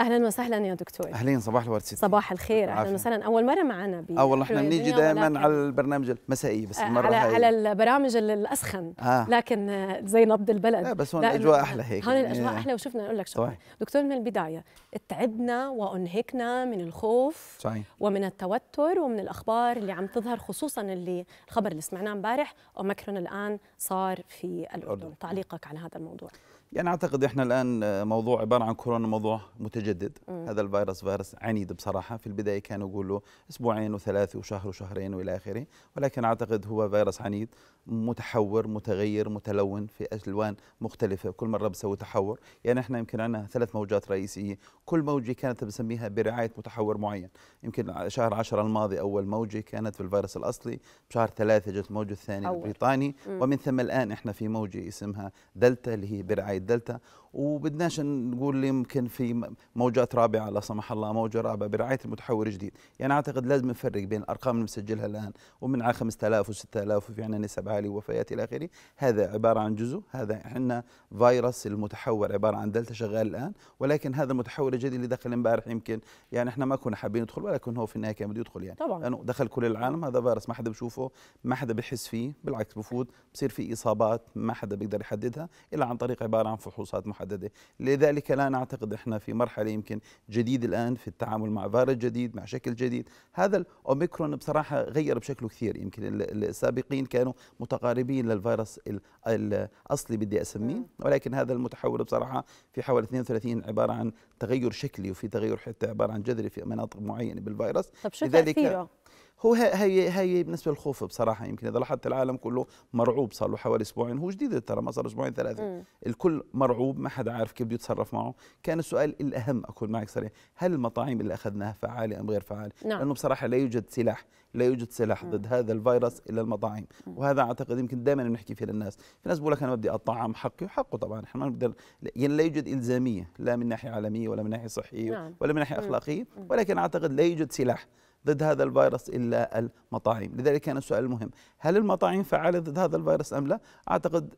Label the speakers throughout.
Speaker 1: اهلا وسهلا يا دكتور
Speaker 2: اهلين صباح الورد ستي
Speaker 1: صباح الخير اهلا وسهلا اول مره معنا بي اه والله احنا بنيجي دائما على
Speaker 2: البرنامج المسائي بس آه، المره على هاي. على
Speaker 1: البرامج الاسخن آه. لكن آه، زي نبض البلد آه بس هون الاجواء احلى هيك هون يعني الاجواء آه. احلى وشفنا اقول لك شغله دكتور من البدايه تعبنا وانهكنا من الخوف صحيح. ومن التوتر ومن الاخبار اللي عم تظهر خصوصا اللي الخبر اللي سمعناه امبارح اوميكرون الان صار في الاردن تعليقك على هذا الموضوع
Speaker 2: يعني اعتقد احنا الان موضوع عباره عن كورونا موضوع متجدد م. هذا الفيروس فيروس عنيد بصراحه في البدايه كانوا يقولوا اسبوعين وثلاثه وشهر وشهرين والى اخره ولكن اعتقد هو فيروس عنيد متحور متغير متلون في الوان مختلفه كل مره بسوي تحور يعني احنا يمكن عندنا ثلاث موجات رئيسيه كل موجه كانت بنسميها برعايه متحور معين يمكن شهر 10 الماضي اول موجه كانت في الفيروس الاصلي بشهر ثلاثة جت الموجه الثانيه البريطاني ومن ثم الان احنا في موجه اسمها دلتا اللي هي برعايه دلتا وبدناش نقول يمكن في موجات رابعه لا سمح الله موجه رابعه برعايه المتحور الجديد، يعني اعتقد لازم نفرق بين الارقام اللي مسجلها الان ومنها 5000 و6000 وفي عندنا نسب عاليه ووفيات الى اخره، هذا عباره عن جزء، هذا احنا فيروس المتحور عباره عن دلتا شغال الان، ولكن هذا المتحور الجديد اللي دخل امبارح يمكن يعني احنا ما كنا حابين ندخل ولكن هو في النهايه كان بده يدخل يعني طبعا لانه دخل كل العالم هذا فيروس ما حدا بشوفه، ما حدا بحس فيه، بالعكس بفوت بصير في اصابات ما حدا بيقدر يحددها الا عن طريق عباره عن فحوصات محدده، لذلك لا نعتقد احنا في مرحله يمكن جديد الان في التعامل مع فيروس جديد، مع شكل جديد، هذا الاوميكرون بصراحه غير بشكله كثير، يمكن السابقين كانوا متقاربين للفيروس الاصلي بدي اسميه، ولكن هذا المتحول بصراحه في حوالي 32 عباره عن تغير شكلي وفي تغير حتى عباره عن جذري في مناطق معينه بالفيروس طب شو لذلك تأثيره؟ هو هي هي بالنسبه للخوف بصراحه يمكن اذا لاحظت العالم كله مرعوب صار له حوالي اسبوعين هو جديد ترى ما صار اسبوعين ثلاثه الكل مرعوب ما حدا عارف كيف بده يتصرف معه كان السؤال الاهم اكون معك صريح هل المطاعيم اللي اخذناها فعاله ام غير فعاله نعم. لانه بصراحه لا يوجد سلاح لا يوجد سلاح ضد هذا الفيروس الا المطاعيم م. وهذا اعتقد يمكن دائما بنحكي فيه للناس في ناس بقول لك انا بدي اطعم حقي وحقه طبعا احنا ما بنقدر يعني لا يوجد الزاميه لا من ناحيه عالميه ولا من ناحيه صحيه نعم. ولا من ناحيه اخلاقيه ولكن اعتقد لا يوجد سلاح ضد هذا الفيروس إلا المطاعيم لذلك كان السؤال المهم هل المطاعيم فعالة ضد هذا الفيروس أم لا أعتقد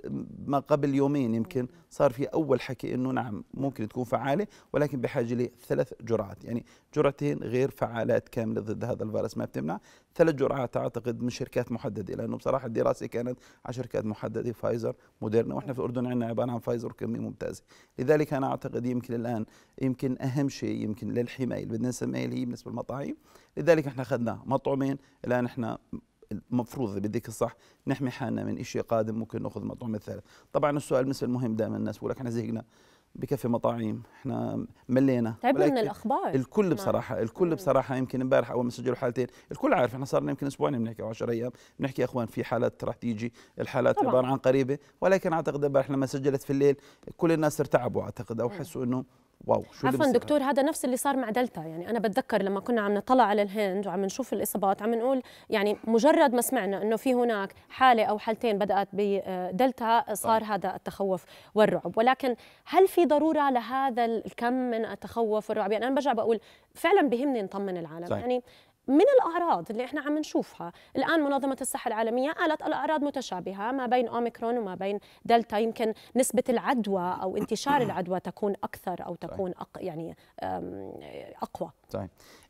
Speaker 2: ما قبل يومين يمكن صار في أول حكي أنه نعم ممكن تكون فعالة ولكن بحاجة لثلاث جرعات يعني جرعتين غير فعالات كاملة ضد هذا الفيروس ما بتمنع ثلاث جرعات اعتقد من شركات محدده لانه بصراحه الدراسه كانت على شركات محدده فايزر موديرنا واحنا في الاردن عندنا عباره عن فايزر وكميه ممتازه لذلك انا اعتقد يمكن الان يمكن اهم شيء يمكن للحمايه اللي بدنا نسميها اللي هي بالنسبه للمطاعيم لذلك احنا اخذنا مطعمين الان احنا المفروض اذا بدك الصح نحمي حالنا من شيء قادم ممكن ناخذ مطعم الثالث طبعا السؤال مثل المهم دائما الناس بقول لك احنا زهقنا بكفي مطاعيم احنا ملينا تعبنا من الاخبار الكل نعم. بصراحه الكل مم. نعم. بصراحه يمكن امبارح اول ما سجلوا حالتين الكل عارف احنا صار يمكن اسبوعين بنحكي او 10 ايام بنحكي يا اخوان في حالات رح تيجي الحالات عباره عن قريبه ولكن اعتقد امبارح لما سجلت في الليل كل الناس ارتعبوا اعتقد او نعم. حسوا انه واو شو عفوا دكتور
Speaker 1: هذا نفس اللي صار مع دلتا يعني انا بتذكر لما كنا عم نطلع على الهند وعم نشوف الاصابات عم نقول يعني مجرد ما سمعنا انه في هناك حاله او حالتين بدات بدلتا آه، صار طيب. هذا التخوف والرعب ولكن هل في ضروره لهذا الكم من التخوف والرعب يعني انا برجع بقول فعلا بهمني نطمن العالم صحيح. يعني من الأعراض اللي إحنا عم نشوفها الآن منظمة الصحة العالمية قالت الأعراض متشابهة ما بين أوميكرون وما بين دلتا يمكن نسبة العدوى أو انتشار العدوى تكون أكثر أو تكون أق يعني أقوى
Speaker 2: طيب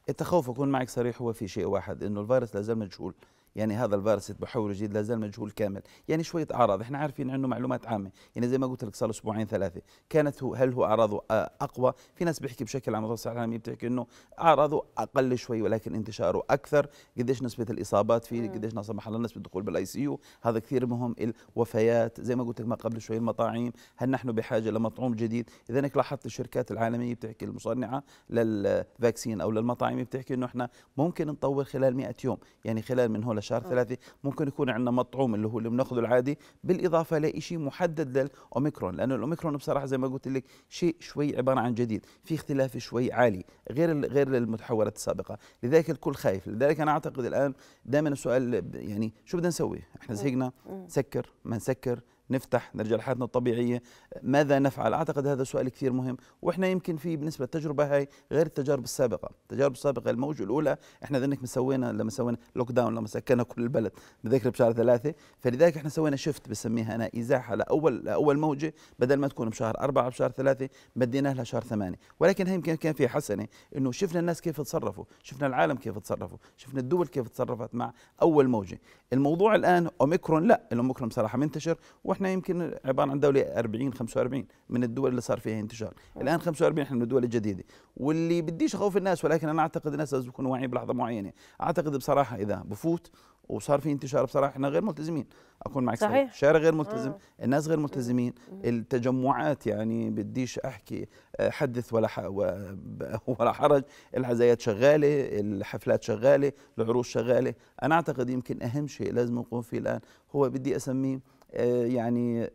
Speaker 2: التخوف أكون معك صريح هو في شيء واحد إنه الفيروس لازال مجهول يعني هذا الفيروس بحوله جديد لا زال مجهول كامل يعني شويه اعراض احنا عارفين عنه معلومات عامه يعني زي ما قلت لك صار اسبوعين ثلاثه كانت هو هل هو اعراضه اقوى في ناس بيحكي بشكل عام الرئيس العالمي بتحكي انه اعراضه اقل شوي ولكن انتشاره اكثر قديش نسبه الاصابات فيه قديش لا سمح الله نسبه الدخول بالاي سي يو هذا كثير مهم الوفيات زي ما قلت لك ما قبل شوي المطاعيم هل نحن بحاجه لمطعوم جديد لذلك لاحظت الشركات العالميه بتحكي المصنعه للفاكسين او للمطاعم بتحكي انه احنا ممكن نطور خلال 100 يوم يعني خلال من هول شهر آه. ثلاثة ممكن يكون عندنا مطعوم اللي هو اللي بناخذه العادي بالاضافه لشيء محدد للاوميكرون لانه الاوميكرون بصراحه زي ما قلت لك شيء شوي عباره عن جديد في اختلاف شوي عالي غير غير المتحولات السابقه لذلك الكل خايف لذلك انا اعتقد الان دائما السؤال يعني شو بدنا نسوي احنا آه. زهقنا آه. سكر ما نسكر نفتح نرجع لحالتنا الطبيعيه ماذا نفعل اعتقد هذا سؤال كثير مهم واحنا يمكن في بالنسبه للتجربه هاي غير التجارب السابقه التجارب السابقه الموجه الاولى احنا ذنك مسوينا لما سوينا لوك داون لما سكرنا كل البلد بذكر بشهر ثلاثة فلذلك احنا سوينا شفت بسميها انا ازاحه لاول لاول موجه بدل ما تكون بشهر أربعة بشهر ثلاثة بديناها لها شهر ثمانية ولكن هي يمكن كان فيها حسنه انه شفنا الناس كيف تصرفوا شفنا العالم كيف تصرفوا شفنا الدول كيف تصرفت مع اول موجه الموضوع الان اوميكرون لا الاوميكرون بصراحه منتشر واحنا احنا يمكن عباره عن دوله 40 45 من الدول اللي صار فيها انتشار الان 45 احنا من الدول الجديده واللي بديش اخوف الناس ولكن انا اعتقد الناس لازم يكونوا واعيين بلحظه معينه اعتقد بصراحه اذا بفوت وصار في انتشار بصراحه احنا غير ملتزمين اكون معك صحيح الشارع غير ملتزم آه. الناس غير ملتزمين التجمعات يعني بديش احكي آه، حدث ولا ولا حرج العزايات شغاله الحفلات شغاله العروض شغاله انا اعتقد يمكن اهم شيء لازم نقوم فيه الان هو بدي اسميه آه، يعني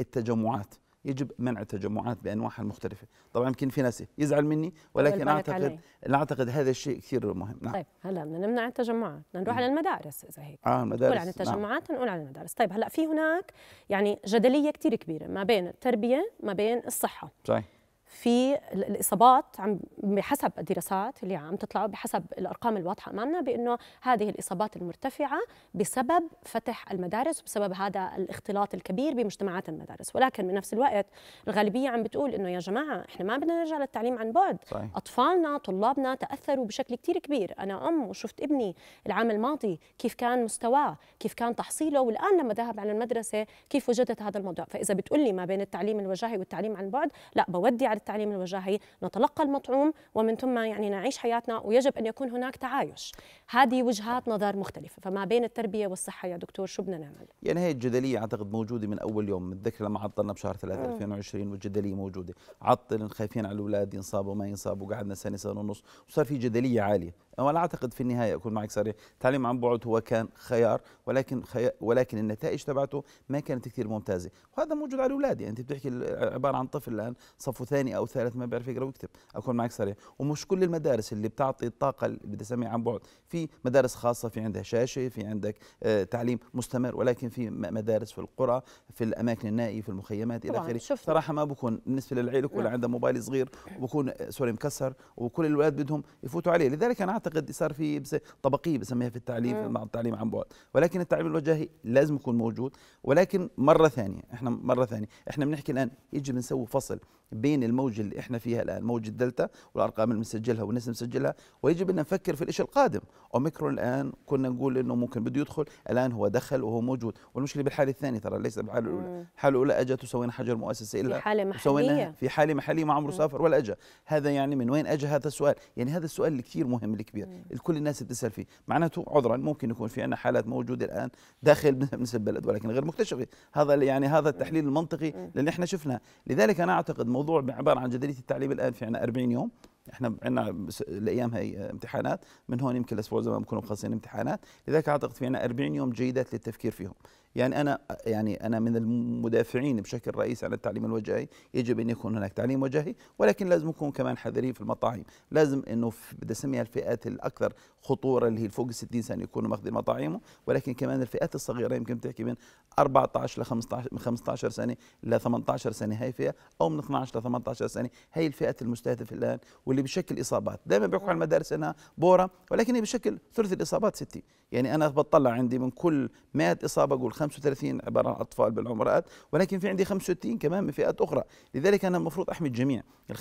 Speaker 2: التجمعات يجب منع التجمعات بانواعها المختلفه طبعا يمكن في ناس يزعل مني ولكن اعتقد علي. اعتقد هذا الشيء كثير مهم نعم طيب
Speaker 1: هلا بدنا نمنع التجمعات بدنا نروح على المدارس اذا هيك
Speaker 2: اه المدارس نقول عن نعم. التجمعات
Speaker 1: نعم. نقول عن المدارس طيب هلا في هناك يعني جدليه كثير كبيره ما بين التربيه ما بين الصحه صحيح في الاصابات عم بحسب الدراسات اللي عم تطلع بحسب الارقام الواضحه امامنا بانه هذه الاصابات المرتفعه بسبب فتح المدارس وبسبب هذا الاختلاط الكبير بمجتمعات المدارس ولكن بنفس الوقت الغالبيه عم بتقول انه يا جماعه احنا ما بدنا نرجع للتعليم عن بعد صحيح. اطفالنا طلابنا تاثروا بشكل كثير كبير انا ام وشفت ابني العام الماضي كيف كان مستواه كيف كان تحصيله والان لما ذهب على المدرسه كيف وجدت هذا الموضوع فاذا بتقول لي ما بين التعليم الوجاهي والتعليم عن بعد لا بودي على التعليم الوجاهي نتلقى المطعوم ومن ثم يعني نعيش حياتنا ويجب أن يكون هناك تعايش هذه وجهات نظر مختلفة فما بين التربية والصحة يا دكتور شو بدنا نعمل
Speaker 2: يعني هي الجدلية أعتقد موجودة من أول يوم متذكر لما عطلنا بشهر 3 2020 والجدلية موجودة عطل خايفين على الأولاد ينصابوا ما ينصابوا قعدنا سنة سنة ونص وصار في جدلية عالية وانا اعتقد في النهايه اكون معك صريح التعليم عن بعد هو كان خيار ولكن خي... ولكن النتائج تبعته ما كانت كثير ممتازه وهذا موجود على الاولاد يعني انت بتحكي عباره عن طفل الان صفه ثاني او ثالث ما بيعرف يقرا ويكتب اكون معك صريح ومش كل المدارس اللي بتعطي الطاقه اللي بدي اسميها عن بعد في مدارس خاصه في عندها شاشه في عندك آه تعليم مستمر ولكن في مدارس في القرى في الاماكن النائيه في المخيمات الى اخره صراحه ما بكون بالنسبه للعيله كلها نعم. عندها موبايل صغير وبكون آه، سوري مكسر وكل الاولاد بدهم يفوتوا عليه لذلك انا اعتقد صار في طبقيه بسميها في التعليم مع التعليم عن بعد ولكن التعليم الوجاهي لازم يكون موجود ولكن مره ثانيه احنا مره ثانيه احنا بنحكي الان يجب نسوي فصل بين الموجه اللي احنا فيها الان موجه الدلتا والارقام اللي بنسجلها والناس مسجلها ويجب ان نفكر في الشيء القادم اوميكرون الان كنا نقول انه ممكن بده يدخل الان هو دخل وهو موجود والمشكله بالحاله الثانيه ترى ليس بالحاله الاولى الحاله الاولى اجت وسوينا حجر مؤسسه الا في حاله محليه في حاله محليه ما عمره سافر ولا اجى هذا يعني من وين اجى هذا السؤال يعني هذا السؤال كثير مهم كبير الكل الناس بتسال فيه معناته عذرا ممكن يكون في عندنا حالات موجوده الان داخل بالنسبه البلد ولكن غير مكتشفه هذا يعني هذا التحليل المنطقي اللي احنا شفنا لذلك انا اعتقد موضوع عباره عن جدليه التعليم الان في عندنا 40 يوم احنا عندنا الايام هي آه، امتحانات من هون يمكن الاسبوع زمان بنكون مخلصين امتحانات لذلك اعتقد في عندنا 40 يوم جيدات للتفكير فيهم يعني انا يعني انا من المدافعين بشكل رئيسي على التعليم الوجهي يجب ان يكون هناك تعليم وجهي ولكن لازم نكون كمان حذرين في المطاعيم لازم انه بدي اسميها الفئات الاكثر خطوره اللي هي فوق ال 60 سنه يكونوا ماخذين مطاعيمهم ولكن كمان الفئات الصغيره يمكن تحكي من 14 ل 15 من 15 سنه ل 18 سنه هي فئه او من 12 ل 18 سنه هي الفئات المستهدفه الان واللي بشكل اصابات دائما بيحكوا عن المدارس انها بوره ولكن هي بشكل ثلث الاصابات 60 يعني انا بطلع عندي من كل 100 اصابه اقول 35 عباره عن اطفال بالعمرات ولكن في عندي 65 كمان من فئات اخرى لذلك انا المفروض احمي الجميع ال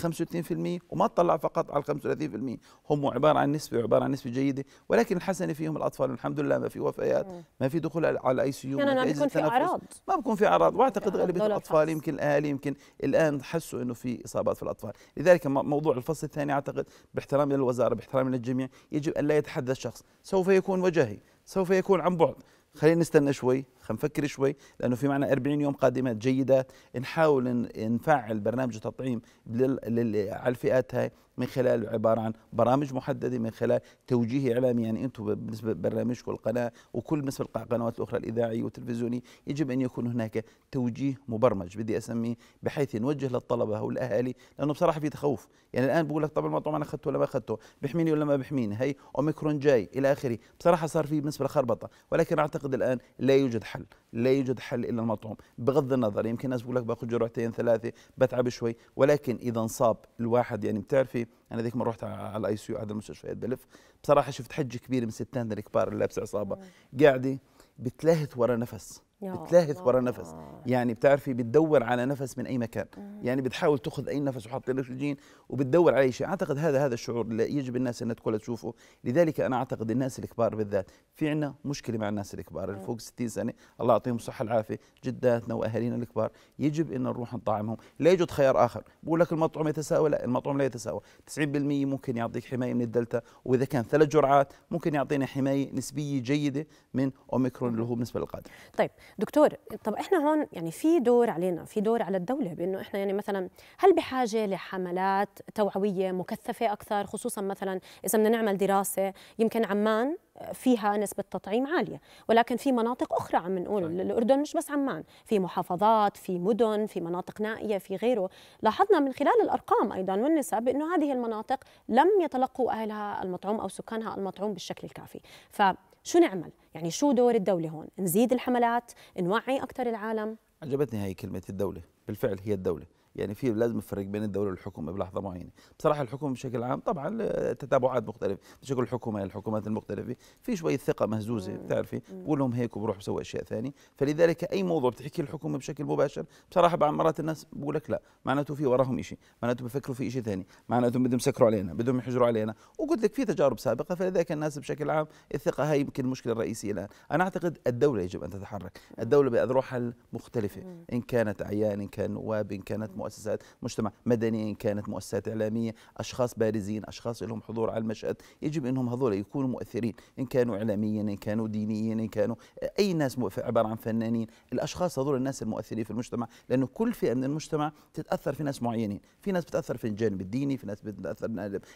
Speaker 2: 65% وما اطلع فقط على ال 35% هم عباره عن نسبه وعباره عن نسبه جيده ولكن الحسنه فيهم الاطفال والحمد لله ما في وفيات ما في دخول على اي سي يو ما بيكون في اعراض ما بكون في اعراض واعتقد يعني غالبيه الاطفال يمكن الاهالي يمكن الان حسوا انه في اصابات في الاطفال لذلك موضوع الفصل الثاني اعتقد باحترامي للوزاره باحترامي للجميع يجب ان لا يتحدث شخص سوف يكون وجهي سوف يكون عن بعد خلينا نستنى شوي خلينا نفكر شوي لانه في معنا 40 يوم قادمات جيدات نحاول نفعل برنامج تطعيم على الفئات هاي من خلال عباره عن برامج محدده من خلال توجيه اعلامي يعني انتم بالنسبه لبرنامجكم القناه وكل مثل القنوات الاخرى الاذاعيه والتلفزيونيه يجب ان يكون هناك توجيه مبرمج بدي اسميه بحيث نوجه للطلبه والاهالي لانه بصراحه في تخوف يعني الان بقول لك طب المطعم انا اخذته ولا ما اخذته بيحميني ولا ما بيحميني هي اوميكرون جاي الى اخره بصراحه صار في بالنسبه لخربطه ولكن اعتقد الان لا يوجد حل حل لا يوجد حل الا المطعوم بغض النظر يمكن ناس بقول لك باخذ جرعتين ثلاثه بتعب شوي ولكن اذا انصاب الواحد يعني بتعرفي انا ذيك مره رحت على الاي سي احد المستشفيات بلف بصراحه شفت حجه كبيره من ستان الكبار اللي لابسه عصابه قاعده بتلهث ورا نفس بتلاهث ورا نفس يعني بتعرفي بتدور على نفس من اي مكان يعني بتحاول تاخذ اي نفس وحط الاكسجين وبتدور على اي شيء اعتقد هذا هذا الشعور اللي يجب الناس انها تكون تشوفه لذلك انا اعتقد الناس الكبار بالذات في عندنا مشكله مع الناس الكبار اللي فوق 60 سنه الله يعطيهم الصحه والعافيه جداتنا واهالينا الكبار يجب ان نروح نطعمهم لا يوجد خيار اخر بقول لك المطعم يتساوى لا المطعم لا يتساوى 90% ممكن يعطيك حمايه من الدلتا واذا كان ثلاث جرعات ممكن يعطينا حمايه نسبيه جيده من اوميكرون اللي هو بالنسبه للقادم
Speaker 1: طيب دكتور طب احنا هون يعني في دور علينا في دور على الدوله بانه احنا يعني مثلا هل بحاجه لحملات توعويه مكثفه اكثر خصوصا مثلا اذا بدنا نعمل دراسه يمكن عمان فيها نسبة تطعيم عالية ولكن في مناطق أخرى عم نقول صحيح. الأردن مش بس عمان في محافظات في مدن في مناطق نائية في غيره لاحظنا من خلال الأرقام أيضا والنسب أنه هذه المناطق لم يتلقوا أهلها المطعوم أو سكانها المطعوم بالشكل الكافي ف شو نعمل؟ يعني شو دور الدولة هون؟ نزيد الحملات، نوعي أكثر العالم؟
Speaker 2: عجبتني هاي كلمة الدولة، بالفعل هي الدولة يعني في لازم نفرق بين الدوله والحكومه بلحظه معينه بصراحه الحكومه بشكل عام طبعا تتابعات مختلفه بشكل الحكومه الحكومات المختلفه في شويه ثقه مهزوزه بتعرفي بقول لهم هيك وبروح بسوي اشياء ثانيه فلذلك اي موضوع بتحكي الحكومه بشكل مباشر بصراحه بعض مرات الناس بقول لك لا معناته في وراهم شيء معناته بفكروا في شيء ثاني معناته بدهم يسكروا علينا بدهم يحجروا علينا وقلت لك في تجارب سابقه فلذلك الناس بشكل عام الثقه هي يمكن المشكله الرئيسيه الان انا اعتقد الدوله يجب ان تتحرك الدوله باذرعها المختلفه ان كانت اعيان ان كان نواب ان كانت مؤسسات مجتمع مدني إن كانت مؤسسات إعلامية أشخاص بارزين أشخاص لهم حضور على المشهد يجب أنهم هذول يكونوا مؤثرين إن كانوا إعلاميا إن كانوا دينيا إن كانوا أي ناس عبارة عن فنانين الأشخاص هذول الناس المؤثرين في المجتمع لأنه كل فئة من المجتمع تتأثر في ناس معينين في ناس بتأثر في الجانب الديني في ناس بتأثر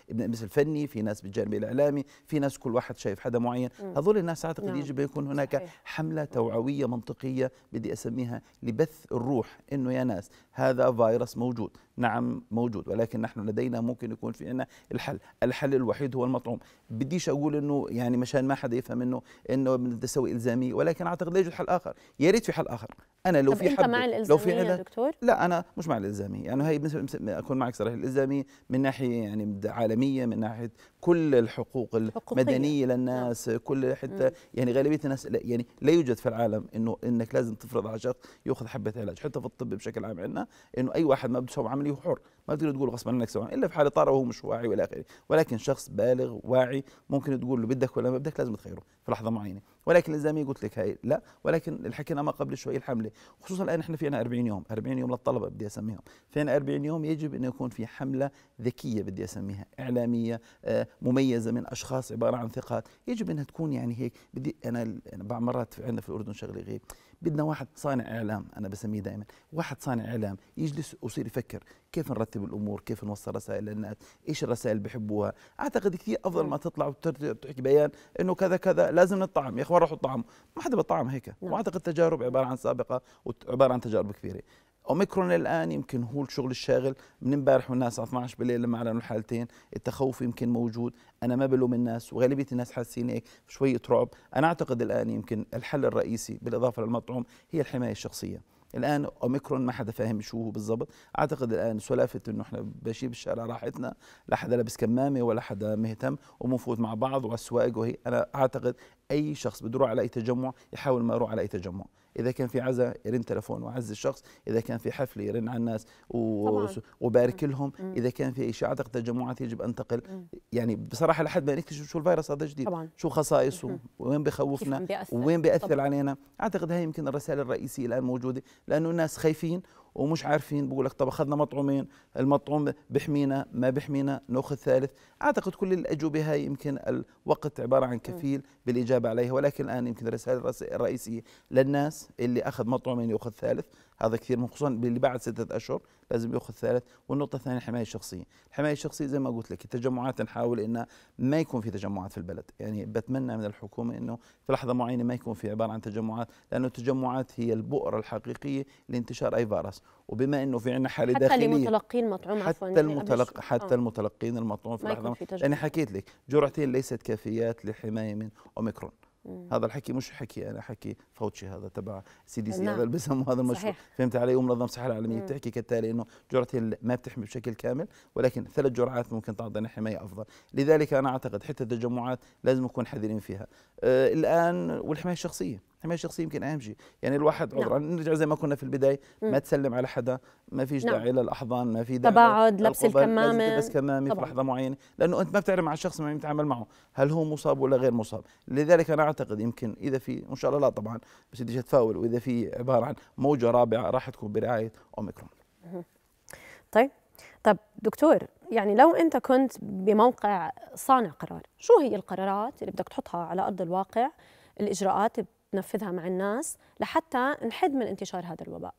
Speaker 2: مثل الفني في ناس بالجانب الإعلامي في ناس كل واحد شايف حدا معين هذول الناس أعتقد نعم. يجب يكون هناك حملة توعوية منطقية بدي أسميها لبث الروح إنه يا ناس هذا فايروس الفيروس موجود نعم موجود ولكن نحن لدينا ممكن يكون في عنا الحل الحل الوحيد هو المطعوم بديش اقول انه يعني مشان ما حدا يفهم انه انه بدنا نسوي الزاميه ولكن اعتقد لا يوجد حل اخر يا ريت في حل اخر انا لو في حبة مع لو في عذر دكتور؟ لا انا مش مع الالزاميه يعني هي اكون معك صريح الالزاميه من ناحيه يعني عالميه من ناحيه كل الحقوق المدنيه نعم. للناس نعم. كل حتى يعني غالبيه الناس لا يعني لا يوجد في العالم انه انك لازم تفرض على شخص ياخذ حبه علاج حتى في الطب بشكل عام عندنا انه اي واحد ما بده عمليه هو حر ما تقدر تقول غصبا عنك سواء الا في حاله طارئ وهو مش واعي والى اخره ولكن شخص بالغ واعي ممكن تقول له بدك ولا ما بدك لازم تخيره في لحظه معينه ولكن الزامية قلت لك هاي لا ولكن الحكينا ما قبل شوي الحمله خصوصا الان احنا في عنا 40 يوم 40 يوم للطلبه بدي اسميهم في عنا 40 يوم يجب انه يكون في حمله ذكيه بدي اسميها اعلاميه آه، مميزه من اشخاص عباره عن ثقات يجب انها تكون يعني هيك بدي انا انا بعض مرات عندنا في الاردن شغله غير بدنا واحد صانع اعلام انا بسميه دائما واحد صانع اعلام يجلس ويصير يفكر كيف نرتب الامور كيف نوصل رسائل للناس ايش الرسائل بحبوها اعتقد كثير افضل ما تطلع وتحكي بيان انه كذا كذا لازم نطعم يا اخوان روحوا الطعم ما حدا بطعم هيك نعم. واعتقد التجارب عباره عن سابقه وعباره عن تجارب كثيره اوميكرون الان يمكن هو الشغل الشاغل من امبارح والناس على 12 بالليل لما اعلنوا الحالتين التخوف يمكن موجود انا ما بلوم الناس وغالبيه الناس حاسين هيك شويه رعب انا اعتقد الان يمكن الحل الرئيسي بالاضافه للمطعوم هي الحمايه الشخصيه الان اوميكرون ما حدا فاهم شو هو بالضبط اعتقد الان سلافه انه احنا بشيب بالشارع راحتنا لا حدا لابس كمامه ولا حدا مهتم وبنفوت مع بعض وعلى وهي انا اعتقد اي شخص بده يروح على اي تجمع يحاول ما يروح على اي تجمع اذا كان في عزاء يرن تلفون وعز الشخص اذا كان في حفله يرن على الناس و... وبارك لهم اذا كان في شيء اعتقد تجمعات يجب انتقل يعني بصراحه لحد ما نكتشف شو الفيروس هذا جديد طبعاً. شو خصائصه وين بخوفنا وين بياثر طبعاً. علينا اعتقد هاي يمكن الرساله الرئيسيه الان موجوده لانه الناس خايفين ومش عارفين بقول لك طب اخذنا مطعومين المطعوم بحمينا ما بحمينا ناخذ ثالث اعتقد كل الاجوبه هاي يمكن الوقت عباره عن كفيل بالاجابه عليها ولكن الان يمكن الرساله الرئيسيه للناس اللي اخذ مطعومين ياخذ ثالث هذا كثير من خصوصا اللي بعد ستة اشهر لازم ياخذ ثالث والنقطه الثانيه الحمايه الشخصيه الحمايه الشخصيه زي ما قلت لك التجمعات نحاول انه ما يكون في تجمعات في البلد يعني بتمنى من الحكومه انه في لحظه معينه ما يكون في عباره عن تجمعات لانه التجمعات هي البؤره الحقيقيه لانتشار اي فيروس وبما انه في عندنا حاله حتى داخليه لمتلقي المطعوم حتى يعني المتلق حتى آه. المتلقين المطعوم في لحظه انا يعني حكيت لك جرعتين ليست كافيات للحمايه من اوميكرون مم. هذا الحكي مش حكي انا حكي فوتشي هذا تبع سي دي سي هذا نعم. اللي بيسموه هذا المشروع صحيح. فهمت علي ومنظمه الصحه العالميه بتحكي كالتالي انه جرعتين ما بتحمي بشكل كامل ولكن ثلاث جرعات ممكن تعطينا حمايه افضل لذلك انا اعتقد حتى التجمعات لازم نكون حذرين فيها آه الان والحمايه الشخصيه حمايه الشخصيه يمكن اهم شيء يعني الواحد نعم. نرجع زي ما كنا في البدايه ما تسلم على حدا ما فيش نعم. داعي نعم. للاحضان ما في داعي تباعد لبس الكمامه لبس كمامه في لحظه معينه لانه انت ما بتعرف مع الشخص ما بتتعامل معه هل هو مصاب ولا غير مصاب لذلك انا اعتقد يمكن اذا في ان شاء الله لا طبعا بس بديش اتفاول واذا في عباره عن موجه رابعه راح تكون برعايه اوميكرون
Speaker 1: طيب طب دكتور يعني لو انت كنت بموقع صانع قرار شو هي القرارات اللي بدك تحطها على ارض الواقع الاجراءات تنفذها مع الناس لحتى نحد من انتشار هذا الوباء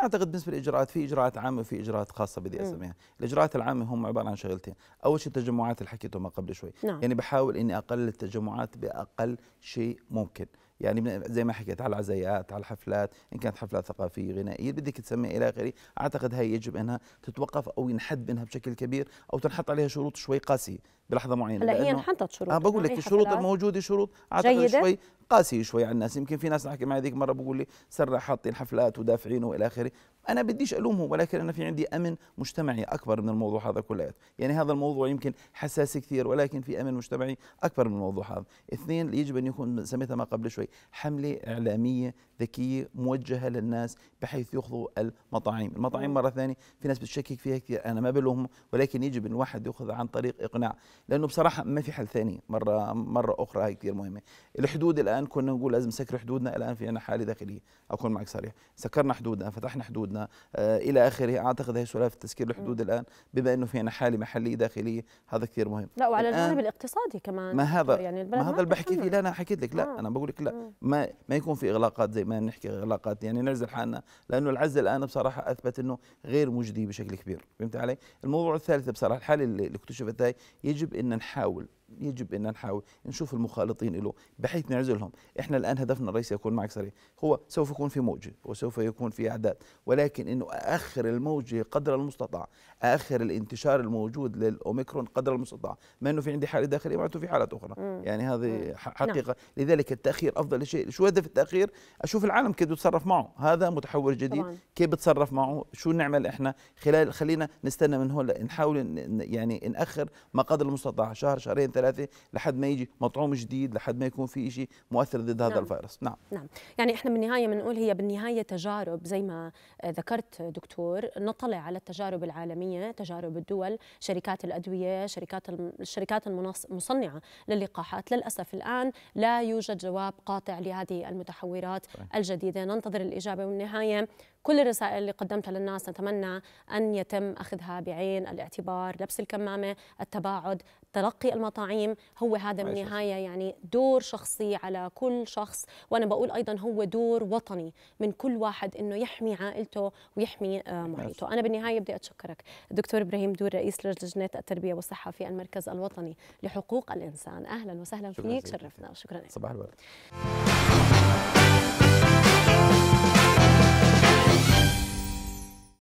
Speaker 2: اعتقد بالنسبه للاجراءات في اجراءات عامه وفي اجراءات خاصه بدي اسميها، يعني. الاجراءات العامه هم عباره عن شغلتين، اول شيء التجمعات اللي حكيتهم قبل شوي، نعم. يعني بحاول اني اقلل التجمعات باقل شيء ممكن، يعني زي ما حكيت على العزيات على الحفلات ان كانت حفلات ثقافيه غنائيه بدك تسميها الى اخره اعتقد هي يجب انها تتوقف او ينحد منها بشكل كبير او تنحط عليها شروط شوي قاسيه بلحظه معينه هلا هي انحطت
Speaker 1: شروط اه بقول لك يعني الشروط الموجوده
Speaker 2: شروط اعتقد شوي قاسيه شوي على الناس يمكن في ناس نحكي معي ذيك مره بقول لي سرع حاطين حفلات ودافعين والى اخره انا بديش الومه ولكن انا في عندي امن مجتمعي اكبر من الموضوع هذا كلياته يعني هذا الموضوع يمكن حساس كثير ولكن في امن مجتمعي اكبر من الموضوع هذا اثنين يجب ان يكون سميتها ما قبل شوي حمله اعلاميه ذكيه موجهه للناس بحيث ياخذوا المطاعيم المطاعيم مره ثانيه في ناس بتشكك فيها كثير انا ما بلومهم ولكن يجب ان الواحد ياخذ عن طريق اقناع لانه بصراحه ما في حل ثاني مره مره اخرى هي كثير مهمه الحدود الان كنا نقول لازم نسكر حدودنا الان في عندنا حاله داخليه اكون معك صريح سكرنا حدودنا فتحنا حدودنا آه الى اخره اعتقد هي سلافه تسكير الحدود م. الان بما انه في عندنا حاله محليه داخليه هذا كثير مهم لا وعلى الجانب
Speaker 1: الاقتصادي كمان ما هذا يعني البلد ما هذا اللي بحكي
Speaker 2: فيه لا انا حكيت لك لا آه. انا بقول لك لا ما ما يكون في اغلاقات زي ما نحكي اغلاقات يعني نعزل حالنا لانه العزل الان بصراحه اثبت انه غير مجدي بشكل كبير فهمت علي الموضوع الثالث بصراحه الحاله اللي اكتشفت هاي يجب ان نحاول يجب ان نحاول نشوف المخالطين له بحيث نعزلهم، احنا الان هدفنا الرئيسي اكون معك صريح، هو سوف يكون في موجه وسوف يكون في اعداد، ولكن انه اخر الموجه قدر المستطاع، اخر الانتشار الموجود للاوميكرون قدر المستطاع، ما انه في عندي حاله داخليه معناته في حالات اخرى، مم. يعني هذه نعم. حقيقه، نعم. لذلك التاخير افضل شيء، شو هدف التاخير؟ اشوف العالم كيف يتصرف معه، هذا متحول جديد، طبعا. كيف بتصرف معه؟ شو نعمل احنا؟ خلال خلينا نستنى من هون نحاول يعني ناخر ما قدر المستطاع شهر شهرين ثلاثه لحد ما يجي مطعوم جديد لحد ما يكون في شيء مؤثر ضد هذا نعم. الفيروس نعم
Speaker 1: نعم يعني احنا بالنهايه بنقول هي بالنهايه تجارب زي ما ذكرت دكتور نطلع على التجارب العالميه تجارب الدول شركات الادويه شركات الشركات المصنعه للقاحات للاسف الان لا يوجد جواب قاطع لهذه المتحورات صحيح. الجديده ننتظر الاجابه والنهايه كل الرسائل اللي قدمتها للناس نتمنى ان يتم اخذها بعين الاعتبار لبس الكمامه التباعد تلقي المطاعيم هو هذا بالنهايه يعني دور شخصي على كل شخص وانا بقول ايضا هو دور وطني من كل واحد انه يحمي عائلته ويحمي معيته آه، انا بالنهايه بدي اتشكرك دكتور ابراهيم دور رئيس لجنه التربيه والصحه في المركز الوطني لحقوق الانسان اهلا وسهلا فيك شرفنا شكرا لك
Speaker 2: صباح الورد